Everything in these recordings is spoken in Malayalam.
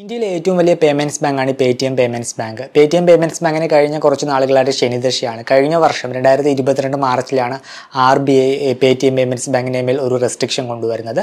ഇന്ത്യയിലെ ഏറ്റവും വലിയ പേയ്മെൻറ്റ്സ് ബാങ്കാണ് Paytm payments bank Paytm payments ബാങ്കിന് കഴിഞ്ഞ കുറച്ച് നാളുകളായിട്ട് ശനിദശയാണ് കഴിഞ്ഞ വർഷം രണ്ടായിരത്തി ഇരുപത്തിരണ്ട് മാർച്ചിലാണ് R B I Paytm payments ബാങ്കിൻ്റെ മേൽ ഒരു റെസ്ട്രിക്ഷൻ കൊണ്ടുവരുന്നത്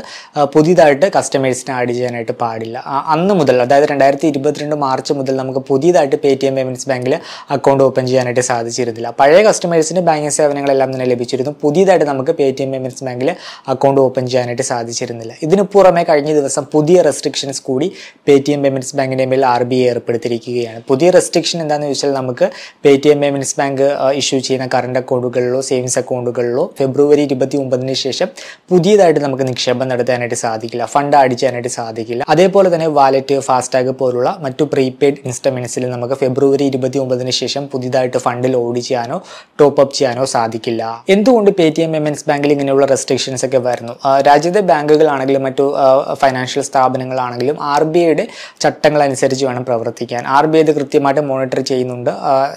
പുതിയതായിട്ട് കസ്റ്റമേഴ്സിനെ ആഡ് ചെയ്യാനായിട്ട് പാടില്ല അന്ന് മുതൽ അതായത് രണ്ടായിരത്തി ഇരുപത്തിരണ്ട് മാർച്ച് മുതൽ നമുക്ക് പുതിയതായിട്ട് പേ ടി എം പേയ്മെൻറ്റ്സ് ബാങ്കിൽ അക്കൗണ്ട് ഓപ്പൺ ചെയ്യാനായിട്ട് സാധിച്ചിരുന്നില്ല പഴയ കസ്റ്റമേഴ്സിന് ബാങ്കിങ് സേവനങ്ങളെല്ലാം തന്നെ ലഭിച്ചിരുന്നു പുതിയതായിട്ട് നമുക്ക് പേ ടി എം പേയ്മെൻറ്റ്സ് ബാങ്കിൽ അക്കൗണ്ട് ഓപ്പൺ ചെയ്യാനായിട്ട് സാധിച്ചിരുന്നില്ല ഇതിന് പുറമെ കഴിഞ്ഞ ദിവസം പുതിയ റെസ്ട്രിക്ഷൻസ് കൂടി പേ ടി എം പേയ്മെൻറ്റ്സ് ബാങ്കിൻ്റെ മേൽ ആർ ബി ഐ ഏർപ്പെടുത്തിയിരിക്കുകയാണ് പുതിയ റെസ്ട്രിക്ഷൻ എന്താണെന്ന് ചോദിച്ചാൽ നമുക്ക് Paytm payments bank issue ചെയ്യുന്ന കറണ്ട് അക്കൗണ്ടുകളിലോ സേവിങ്സ് അക്കൗണ്ടുകളിലോ ഫെബ്രുവരി ഇരുപത്തി ഒമ്പതിന് ശേഷം പുതിയതായിട്ട് നമുക്ക് നിക്ഷേപം നടത്താനായിട്ട് സാധിക്കില്ല ഫണ്ട് അടിച്ചാനായിട്ട് സാധിക്കില്ല അതേപോലെ തന്നെ വാലറ്റ് ഫാസ്റ്റാഗ് പോലുള്ള മറ്റു പ്രീപെയ്ഡ് ഇൻസ്ട്രുമെൻസിൽ നമുക്ക് ഫെബ്രുവരി ഇരുപത്തി ഒമ്പതിന് ശേഷം പുതിയതായിട്ട് ഫണ്ട് ലോഡ് ചെയ്യാനോ ടോപ്പ് അപ്പ് ചെയ്യാനോ സാധിക്കില്ല എന്തുകൊണ്ട് പേ ടി എം പേയ്മെൻറ്റ്സ് ബാങ്കിൽ ഇങ്ങനെയുള്ള റെസ്ട്രിക്ഷൻസ് ഒക്കെ വരുന്നു രാജ്യത്തെ ബാങ്കുകളാണെങ്കിലും മറ്റു ഫൈനാൻഷ്യൽ സ്ഥാപനങ്ങളാണെങ്കിലും ആർ ബി ഐയുടെ ചട്ടങ്ങൾ അനുസരിച്ച് വേണം പ്രവർത്തിക്കാൻ ആർ ബി ഐ ഇത് കൃത്യമായിട്ട് മോണിറ്റർ ചെയ്യുന്നുണ്ട്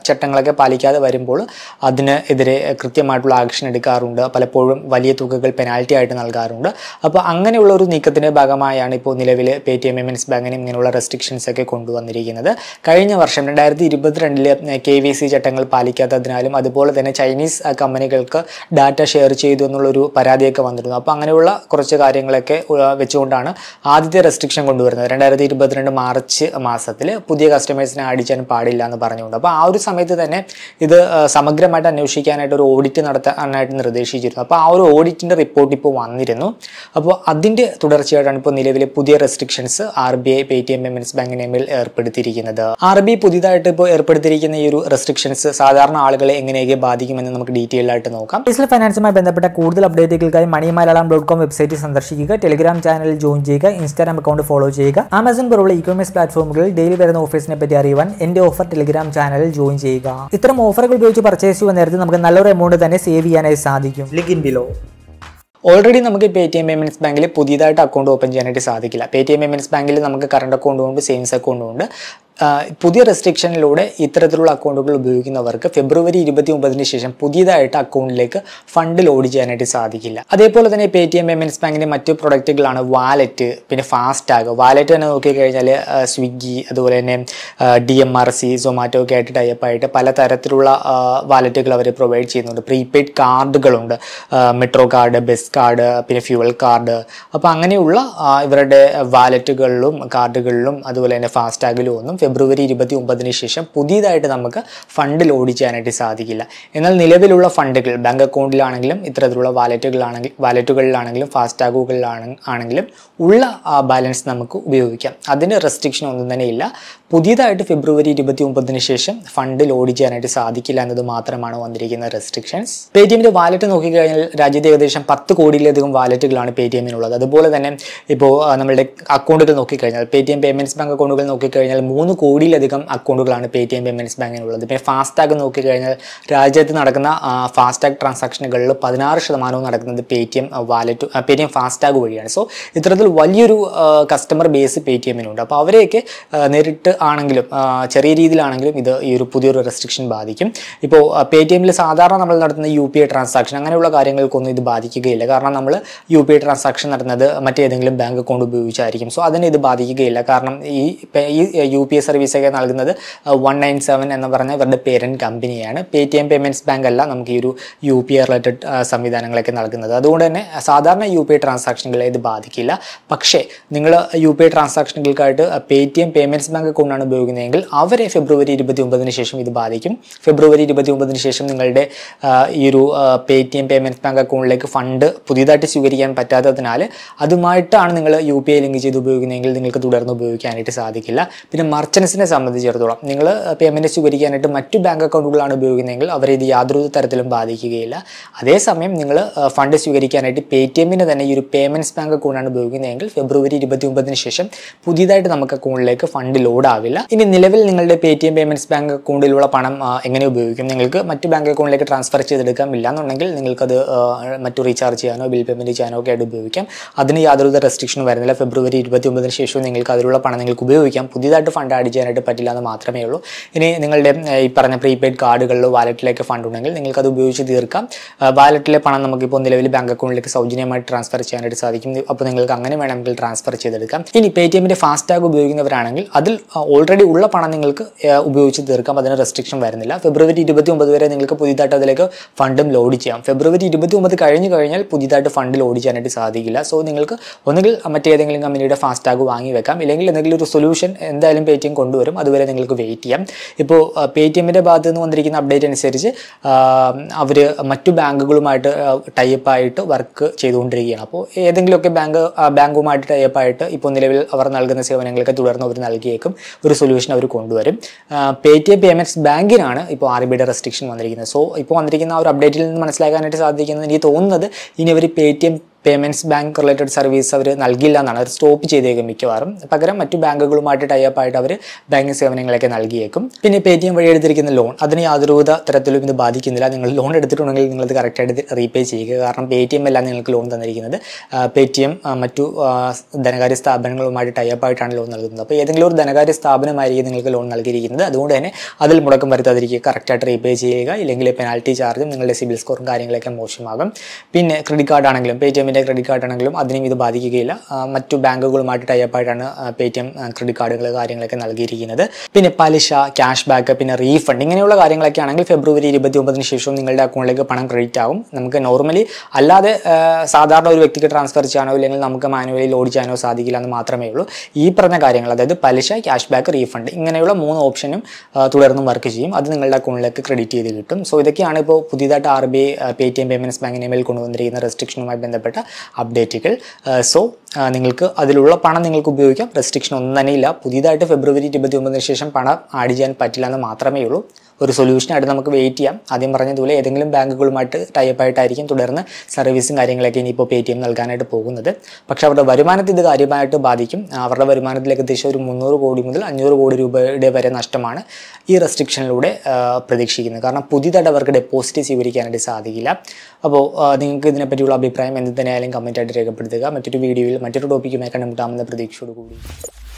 ചട്ടങ്ങളൊക്കെ പാലിക്കാതെ വരുമ്പോൾ അതിനെതിരെ കൃത്യമായിട്ടുള്ള ആക്ഷൻ എടുക്കാറുണ്ട് പലപ്പോഴും വലിയ തുകകൾ പെനാൽറ്റി ആയിട്ട് നൽകാറുണ്ട് അപ്പോൾ അങ്ങനെയുള്ള ഒരു നീക്കത്തിൻ്റെ ഭാഗമായാണ് ഇപ്പോൾ നിലവിൽ പേ ടി എം എമൻസ് ബാങ്കിനും ഇങ്ങനെയുള്ള റെസ്ട്രിക്ഷൻസ് ഒക്കെ കൊണ്ടുവന്നിരിക്കുന്നത് കഴിഞ്ഞ വർഷം രണ്ടായിരത്തി ഇരുപത്തിരണ്ടിലെ കെ വി സി ചട്ടങ്ങൾ പാലിക്കാത്തതിനാലും അതുപോലെ തന്നെ ചൈനീസ് കമ്പനികൾക്ക് ഡാറ്റ ഷെയർ ചെയ്തു എന്നുള്ളൊരു പരാതിയൊക്കെ വന്നിരുന്നു അപ്പോൾ അങ്ങനെയുള്ള കുറച്ച് കാര്യങ്ങളൊക്കെ വെച്ചുകൊണ്ടാണ് ആദ്യത്തെ റെസ്ട്രിക്ഷൻ കൊണ്ടുവരുന്നത് രണ്ടായിരത്തി ഇരുപത്തിരണ്ട് മാർച്ച് മാസത്തിൽ പുതിയ കസ്റ്റമേഴ്സിനെ ആഡ് ചെയ്യാൻ പാടില്ല എന്ന് പറഞ്ഞുകൊണ്ട് അപ്പോൾ ആ ഒരു സമയത്ത് തന്നെ ഇത് സമഗ്രമായിട്ട് അന്വേഷിക്കാനായിട്ട് ഒരു ഓഡിറ്റ് നടത്താനായിട്ട് നിർദ്ദേശിച്ചിരുന്നു അപ്പോൾ ആ ഒരു ഓഡിറ്റിൻ്റെ റിപ്പോർട്ട് ഇപ്പോൾ വന്നിരുന്നു അപ്പോൾ അതിൻ്റെ തുടർച്ചയായിട്ടാണ് ഇപ്പോൾ നിലവിലെ പുതിയ restrictions R B I Paytm payments ബാങ്കിൻ്റെ മേൽ ഏർപ്പെടുത്തിയിരിക്കുന്നത് ആർ ബി ഐ പുതിയതായിട്ട് ഇപ്പോൾ ഏർപ്പെടുത്തിയിരിക്കുന്ന ഈ ഒരു റെസ്ട്രിക്ഷൻസ് സാധാരണ ആളുകളെ എങ്ങനെയൊക്കെ ബാധിക്കുമെന്ന് നമുക്ക് ഡീറ്റെയിൽ ആയിട്ട് നോക്കാം ഡിജിറ്റൽ ഫൈനാൻസുമായി ബന്ധപ്പെട്ട കൂടുതൽ അപ്ഡേറ്റുകൾക്കായി money Malayalam dot com website സന്ദർശിക്കുക ടെലിഗ്രാം ചാനൽ ജോയിൻ ചെയ്യുക ഇൻസ്റ്റാഗ്രാം അക്കൗണ്ട് ഫോളോ ചെയ്യുക ആമസോൺ പ്രോബ്ലം മറ്റുള്ള ഇ കൊമേഴ്സ് പ്ലാറ്റ്ഫോമുകളിൽ ഡെയിലി വരുന്ന ഓഫേഴ്സിനെ പറ്റി അറിയുവാൻ എൻ്റെ ഓഫർ ടെലിഗ്രാം ചാനലിൽ ജോയിൻ ചെയ്യുക ഇത്തരം ഓഫറുകൾ ഉപയോഗിച്ച് പർച്ചേസ് ചെയ്യുന്ന നേരത്തെ നമുക്ക് നല്ലൊരു എമൗണ്ട് തന്നെ സേവ് ചെയ്യാനായി സാധിക്കും ലിങ്ക് ഇൻ ബിലോ ഓൾറെഡി നമുക്ക് പേ ടി എം പേയ്മെൻറ്റ്സ് ബാങ്കിൽ പുതിയതായിട്ട് അക്കൗണ്ട് ഓപ്പൺ ചെയ്യാനായിട്ട് സാധിക്കില്ല പേ ടി എം പേയ്മെൻറ്റ്സ് ബാങ്കിൽ നമുക്ക് കറണ്ട് അക്കൗണ്ടും ഉണ്ട് സേവിങ്സ് അക്കൗണ്ടും ഉണ്ട് പുതിയ റെസ്ട്രിക്ഷനിലൂടെ ഇത്തരത്തിലുള്ള അക്കൗണ്ടുകൾ ഉപയോഗിക്കുന്നവർക്ക് ഫെബ്രുവരി ഇരുപത്തി ഒമ്പതിന് ശേഷം പുതിയതായിട്ട് അക്കൗണ്ടിലേക്ക് ഫണ്ട് ലോഡ് ചെയ്യാനായിട്ട് സാധിക്കില്ല അതേപോലെ തന്നെ പേ ടി എം പേയ്മെൻറ്റ്സ് ബാങ്കിൻ്റെ മറ്റു പ്രൊഡക്റ്റുകളാണ് വാലറ്റ് പിന്നെ ഫാസ്റ്റാഗ് വാലറ്റ് തന്നെ നോക്കിക്കഴിഞ്ഞാൽ സ്വിഗ്ഗി അതുപോലെ തന്നെ D M R C Zomato ഒക്കെ ആയിട്ട് ടൈപ്പായിട്ട് പലതരത്തിലുള്ള വാലറ്റുകൾ അവർ പ്രൊവൈഡ് ചെയ്യുന്നുണ്ട് പ്രീപെയ്ഡ് കാർഡുകളുണ്ട് മെട്രോ കാർഡ് ബസ് കാർഡ് പിന്നെ ഫ്യൂവൽ കാർഡ് അപ്പോൾ അങ്ങനെയുള്ള ഇവരുടെ വാലറ്റുകളിലും കാർഡുകളിലും അതുപോലെ തന്നെ ഫാസ്റ്റാഗിലും ഒന്നും ഫെബ്രുവരി ഇരുപത്തി ഒമ്പതിന് ശേഷം പുതിയതായിട്ട് നമുക്ക് ഫണ്ട് ലോഡ് ചെയ്യാനായിട്ട് സാധിക്കില്ല എന്നാൽ നിലവിലുള്ള ഫണ്ടുകൾ ബാങ്ക് അക്കൗണ്ടിലാണെങ്കിലും ഇത്തരത്തിലുള്ള വാലറ്റുകളാണെങ്കിൽ വാലറ്റുകളിലാണെങ്കിലും ഫാസ്റ്റാഗുകളിലാണ് ആണെങ്കിലും ഉള്ള ആ ബാലൻസ് നമുക്ക് ഉപയോഗിക്കാം അതിന് റെസ്ട്രിക്ഷൻ ഒന്നും തന്നെ ഇല്ല പുതിയതായിട്ട് ഫെബ്രുവരി ഇരുപത്തി ഒമ്പതിന് ശേഷം ഫണ്ട് ലോഡ് ചെയ്യാനായിട്ട് സാധിക്കില്ല എന്നത് മാത്രമാണ് വന്നിരിക്കുന്ന റെസ്ട്രിക്ഷൻസ് പേടിഎമ്മിൻ്റെ വാലറ്റ് നോക്കിക്കഴിഞ്ഞാൽ രാജ്യത്ത് ഏകദേശം പത്ത് കോടിയിലധികം വാലറ്റുകളാണ് പേ ടി അതുപോലെ തന്നെ ഇപ്പോൾ നമ്മുടെ അക്കൗണ്ടുകൾ നോക്കിക്കഴിഞ്ഞാൽ Paytm payments bank അക്കൗണ്ടുകൾ നോക്കിക്കഴിഞ്ഞാൽ മൂന്ന് മൂന്ന് കോടിയിലധികം അക്കൗണ്ടുകളാണ് പേ ടി എം പേയ്മെൻറ്റ്സ് ബാങ്കിനുള്ളത് ഇപ്പോൾ ഫാസ്റ്റാഗ് നോക്കിക്കഴിഞ്ഞാൽ രാജ്യത്ത് നടക്കുന്ന ഫാസ്റ്റാഗ് ട്രാൻസാക്ഷനുകളിൽ പതിനാറ് ശതമാനവും നടക്കുന്നത് Paytm wallet Paytm FASTag വഴിയാണ് സോ ഇത്തരത്തിൽ വലിയൊരു കസ്റ്റമർ ബേസ് പേ ടി എമ്മിനുണ്ട് അപ്പോൾ അവരെയൊക്കെ നേരിട്ട് ആണെങ്കിലും ചെറിയ രീതിയിലാണെങ്കിലും ഇത് ഈ ഒരു പുതിയൊരു റെസ്ട്രിക്ഷൻ ബാധിക്കും ഇപ്പോൾ പേ ടി എമ്മിൽ സാധാരണ നമ്മൾ നടത്തുന്ന യു പി ഐ ട്രാൻസാക്ഷൻ അങ്ങനെയുള്ള കാര്യങ്ങൾക്കൊന്നും ഇത് ബാധിക്കുകയില്ല കാരണം നമ്മൾ യു പി ഐ ട്രാൻസാക്ഷൻ നടത്തുന്നത് മറ്റേതെങ്കിലും ബാങ്ക് അക്കൗണ്ട് ഉപയോഗിച്ചായിരിക്കും സോ അതിനെ ഇത് ബാധിക്കുകയില്ല കാരണം ഈ യു പി സർവീസ് ഒക്കെ നൽകുന്നത് വൺ നയൻ സെവൻ എന്ന് പറഞ്ഞ ഇവരുടെ പേരൻറ്റ് കമ്പനിയാണ് Paytm payments bank അല്ല നമുക്ക് ഈ ഒരു യു പി ഐ റിലേറ്റഡ് സംവിധാനങ്ങളൊക്കെ നൽകുന്നത് അതുകൊണ്ട് തന്നെ സാധാരണ യു പി ഐ ട്രാൻസാക്ഷനുകളെ ഇത് ബാധിക്കില്ല പക്ഷേ നിങ്ങൾ യു പി ഐ ട്രാൻസാക്ഷനുകൾക്കായിട്ട് Paytm payments bank അക്കൗണ്ടാണ് ഉപയോഗിക്കുന്നതെങ്കിൽ അവരെ ഫെബ്രുവരി ഇരുപത്തി ഒമ്പതിന് ശേഷം ഇത് ബാധിക്കും ഫെബ്രുവരി ഇരുപത്തി ഒമ്പതിന് ശേഷം നിങ്ങളുടെ ഈ ഒരു Paytm payments bank അക്കൗണ്ടിലേക്ക് ഫണ്ട് പുതിയതായിട്ട് സ്വീകരിക്കാൻ പറ്റാത്തതിനാൽ അതുമായിട്ടാണ് നിങ്ങൾ യു പി ഐ ലിങ്ക് ചെയ്ത് ഉപയോഗിക്കുന്നതെങ്കിൽ നിങ്ങൾക്ക് തുടർന്ന് ഉപയോഗിക്കാനായിട്ട് സാധിക്കില്ല പിന്നെ മർച്ചൻസിനെ സംബന്ധിച്ചിടത്തോളം നിങ്ങൾ പേയ്മെൻറ്റ് സ്വീകരിക്കാനായിട്ട് മറ്റു ബാങ്ക് അക്കൗണ്ടുകളാണ് ഉപയോഗിക്കുന്നതെങ്കിൽ അവർ ഇത് യാതൊരു തരത്തിലും ബാധിക്കുകയില്ല അതേസമയം നിങ്ങൾ ഫണ്ട് സ്വീകരിക്കാനായിട്ട് പേ ടി എമ്മിന് തന്നെ ഈ ഒരു പേയ്മെൻറ്റ്സ് ബാങ്ക് അക്കൗണ്ടാണ് ഉപയോഗിക്കുന്നതെങ്കിൽ ഫെബ്രുവരി ഇരുപത്തി ഒമ്പതിന് ശേഷം പുതിയതായിട്ട് നമുക്ക് അക്കൗണ്ടിലേക്ക് ഫണ്ട് ലോഡ് ആവില്ല ഇനി നിലവിൽ നിങ്ങളുടെ Paytm payments bank അക്കൗണ്ടിലുള്ള പണം എങ്ങനെ ഉപയോഗിക്കും നിങ്ങൾക്ക് മറ്റു ബാങ്ക് അക്കൗണ്ടിലേക്ക് ട്രാൻസ്ഫർ ചെയ്തെടുക്കാം എന്നുണ്ടെങ്കിൽ നിങ്ങൾക്കത് മറ്റു റീചാർജ് ചെയ്യാനോ ബിൽ പേയ്മെൻറ്റ് ചെയ്യാനോ ഒക്കെ ആയിട്ട് ഉപയോഗിക്കാം അതിന് യാതൊരു റെസ്ട്രിക്ഷനും വരുന്നില്ല ഫെബ്രുവരി ഇരുപത്തി ഒമ്പതിന് ശേഷവും നിങ്ങൾക്ക് അതിലുള്ള പണം നിങ്ങൾക്ക് ഉപയോഗിക്കാം പുതിയതായിട്ട് ഫണ്ട് ആഡ് ചെയ്യാനായിട്ട് പറ്റില്ല എന്ന് മാത്രമേ ഉള്ളൂ ഇനി നിങ്ങളുടെ ഈ പറഞ്ഞ പ്രീപെയ്ഡ് കാർഡുകളിലോ വാലറ്റിലേക്ക് ഫണ്ട് ഉണ്ടെങ്കിൽ നിങ്ങൾക്ക് അത് ഉപയോഗിച്ച് തീർക്കാം വാലറ്റിലെ പണം നമുക്കിപ്പോൾ നിലവിൽ ബാങ്ക് അക്കൗണ്ടിലേക്ക് സൗജന്യമായി ട്രാൻസ്ഫർ ചെയ്യാനായിട്ട് സാധിക്കും അപ്പോൾ നിങ്ങൾക്ക് അങ്ങനെ വേണമെങ്കിൽ ട്രാൻസ്ഫർ ചെയ്തെടുക്കാം ഇനി പേ ടി എമ്മിൻ്റെ ഫാസ്റ്റാഗ് ഉപയോഗിക്കുന്നവരാണെങ്കിൽ അതിൽ ഓൾറെഡി ഉള്ള പണം നിങ്ങൾക്ക് ഉപയോഗിച്ച് തീർക്കാം അതിന് റെസ്ട്രിക്ഷൻ വരുന്നില്ല ഫെബ്രുവരി ഇരുപത്തി ഒമ്പത് വരെ നിങ്ങൾക്ക് പുതിയതായിട്ട് അതിലേക്ക് ഫണ്ടും ലോഡ് ചെയ്യാം ഫെബ്രുവരി ഇരുപത്തി ഒമ്പത് കഴിഞ്ഞ് കഴിഞ്ഞാൽ പുതിയതായിട്ട് ഫണ്ട് ലോഡ് ചെയ്യാനായിട്ട് സാധിക്കില്ല സോ നിങ്ങൾക്ക് ഒന്നുകിൽ മറ്റേതെങ്കിലും കമ്പനിയുടെ ഫാസ്റ്റാഗ് വാങ്ങി വെക്കാം ഇല്ലെങ്കിൽ എന്തെങ്കിലും ഒരു സൊല്യൂഷൻ എന്തായാലും പേ ടി പേടിഎം കൊണ്ടുവരും അതുവരെ നിങ്ങൾക്ക് വെയിറ്റ് ചെയ്യാം ഇപ്പോൾ എമ്മിൻ്റെ ഭാഗത്ത് നിന്ന് വന്നിരിക്കുന്ന അപ്ഡേറ്റ് അനുസരിച്ച് അവർ മറ്റു ബാങ്കുകളുമായിട്ട് ടൈപ്പ് ആയിട്ട് വർക്ക് ചെയ്തുകൊണ്ടിരിക്കുകയാണ് അപ്പോൾ ഏതെങ്കിലുമൊക്കെ ബാങ്ക് ബാങ്കുമായിട്ട് ടൈപ്പ് ആയിട്ട് ഇപ്പോൾ നിലവിൽ അവർ നൽകുന്ന സേവനങ്ങളൊക്കെ തുടർന്ന് അവർ നൽകിയേക്കും ഒരു സൊല്യൂഷൻ അവർ കൊണ്ടുവരും എം പേയ്മെൻറ്റ്സ് ബാങ്കിനാണ് ഇപ്പോൾ ആർ ബിയുടെ റെസ്ട്രിക്ഷൻ വന്നിരിക്കുന്നത് സോ ഇപ്പോൾ വന്നിരിക്കുന്ന ആ ഒരു അപ്ഡേറ്റിൽ നിന്ന് മനസ്സിലാക്കാനായിട്ട് സാധിക്കുന്നത് എനിക്ക് തോന്നുന്നത് ഇനി അവർ M payments bank related service അവർ നൽകില്ല എന്നാണ് അവർ സ്റ്റോപ്പ് ചെയ്തേക്കും മിക്കവാറും പകരം മറ്റു ബാങ്കുകളുമായിട്ട് ടൈപ്പ് ആയിട്ട് അവർ ബാങ്കിങ് സേവനങ്ങളൊക്കെ നൽകിയേക്കും പിന്നെ പേ ടി എം വഴി എടുത്തിരിക്കുന്ന ലോൺ അതിന് യാതൊരുവിധ തരത്തിലും ഇത് ബാധിക്കുന്നില്ല നിങ്ങൾ ലോൺ എടുത്തിട്ടുണ്ടെങ്കിൽ നിങ്ങളത് കറക്റ്റായിട്ട് റീപേ ചെയ്യുക കാരണം പേ ടി എം അല്ല നിങ്ങൾക്ക് ലോൺ തന്നിരിക്കുന്നത് പേ ടി എം മറ്റു ധനകാര്യ സ്ഥാപനങ്ങളുമായിട്ട് ടൈപ്പ് ആയിട്ടാണ് ലോൺ നൽകുന്നത് അപ്പോൾ ഏതെങ്കിലും ഒരു ധനകാര്യ സ്ഥാപനമായിരിക്കും നിങ്ങൾക്ക് ലോൺ നൽകിയിരിക്കുന്നത് അതുകൊണ്ട് തന്നെ അതിൽ മുടക്കം വരുത്താതിരിക്കുക കറക്റ്റായിട്ട് റീപേ ചെയ്യുക ഇല്ലെങ്കിൽ പെനാൽറ്റി ചാർജും നിങ്ങളുടെ സിബിൽ സ്കോറും കാര്യങ്ങളൊക്കെ മോശമാകും പിന്നെ ക്രെഡിറ്റ് കാർഡ് ആണെങ്കിലും പേ ടി എം പേടിഎമ്മിൻ്റെ ക്രെഡിറ്റ് കാർഡ് ആണെങ്കിലും അതിനെയും ഇത് ബാധിക്കുകയില്ല മറ്റു ബാങ്കുകളുമായിട്ട് ടൈപ്പായിട്ടാണ് പേടിഎം ക്രെഡിറ്റ് കാർഡുകൾ കാര്യങ്ങളൊക്കെ നൽകിയിരിക്കുന്നത് പിന്നെ പലിശ ക്യാഷ് ബാക്ക് പിന്നെ റീഫണ്ട് ഇങ്ങനെയുള്ള കാര്യങ്ങളൊക്കെ ആണെങ്കിൽ ഫെബ്രുവരി ഇരുപത്തി ഒമ്പതിന് ശേഷവും നിങ്ങളുടെ അക്കൗണ്ടിലേക്ക് പണം ക്രെഡിറ്റ് ആവും നമുക്ക് നോർമലി അല്ലാതെ സാധാരണ ഒരു വ്യക്തിക്ക് ട്രാൻസ്ഫർ ചെയ്യാനോ ഇല്ലെങ്കിൽ നമുക്ക് മാനുവലി ലോഡ് ചെയ്യാനോ സാധിക്കില്ല എന്ന് മാത്രമേ ഉള്ളൂ ഈ പറഞ്ഞ കാര്യങ്ങൾ അതായത് പലിശ ക്യാഷ് ബാക്ക് റീഫണ്ട് ഇങ്ങനെയുള്ള മൂന്ന് ഓപ്ഷനും തുടർന്നും വർക്ക് ചെയ്യും അത് നിങ്ങളുടെ അക്കൗണ്ടിലേക്ക് ക്രെഡിറ്റ് ചെയ്ത് കിട്ടും സോ ഇതൊക്കെയാണ് ഇപ്പോൾ പുതിയതായിട്ട് R B I Paytm payments ബാങ്കിനെ മേൽ കൊണ്ടുവന്നിരിക്കുന്ന റെസ്ട്രിക്ഷനുമായി ബന്ധപ്പെട്ട പ്രധാനപ്പെട്ട അപ്ഡേറ്റുകൾ സോ നിങ്ങൾക്ക് അതിലുള്ള പണം നിങ്ങൾക്ക് ഉപയോഗിക്കാം റെസ്ട്രിക്ഷൻ ഒന്നും ഇല്ല പുതിയതായിട്ട് ഫെബ്രുവരി ഇരുപത്തി ഒമ്പതിന് ശേഷം പണം ആഡ് ചെയ്യാൻ പറ്റില്ല എന്ന് മാത്രമേ ഉള്ളൂ ഒരു സൊല്യൂഷനായിട്ട് നമുക്ക് വെയിറ്റ് ചെയ്യാം ആദ്യം പറഞ്ഞതുപോലെ ഏതെങ്കിലും ബാങ്കുകളുമായിട്ട് ടൈപ്പായിട്ടായിരിക്കും തുടർന്ന് സർവീസും കാര്യങ്ങളൊക്കെ ഇനിയിപ്പോൾ പേ ടി എം നൽകാനായിട്ട് പോകുന്നത് പക്ഷെ അവരുടെ വരുമാനത്തെ ഇത് കാര്യമായിട്ട് ബാധിക്കും അവരുടെ വരുമാനത്തിൽ ഏകദേശം ഒരു മുന്നൂറ് കോടി മുതൽ അഞ്ഞൂറ് കോടി രൂപയുടെ വരെ നഷ്ടമാണ് ഈ റെസ്ട്രിക്ഷനിലൂടെ പ്രതീക്ഷിക്കുന്നത് കാരണം പുതിയതായിട്ട് അവർക്ക് ഡെപ്പോസിറ്റ് സ്വീകരിക്കാനായിട്ട് സാധിക്കില്ല അപ്പോൾ നിങ്ങൾക്ക് ഇതിനെപ്പറ്റിയുള്ള അഭിപ്രായം എന്ത് തന്നെയായാലും കമൻറ്റായിട്ട് രേഖപ്പെടുത്തുക മറ്റൊരു വീഡിയോയിൽ മറ്റൊരു ടോപ്പിക്കുമായി കണ്ടുമുട്ടാമെന്ന പ്രതീക്ഷയോടുകൂടി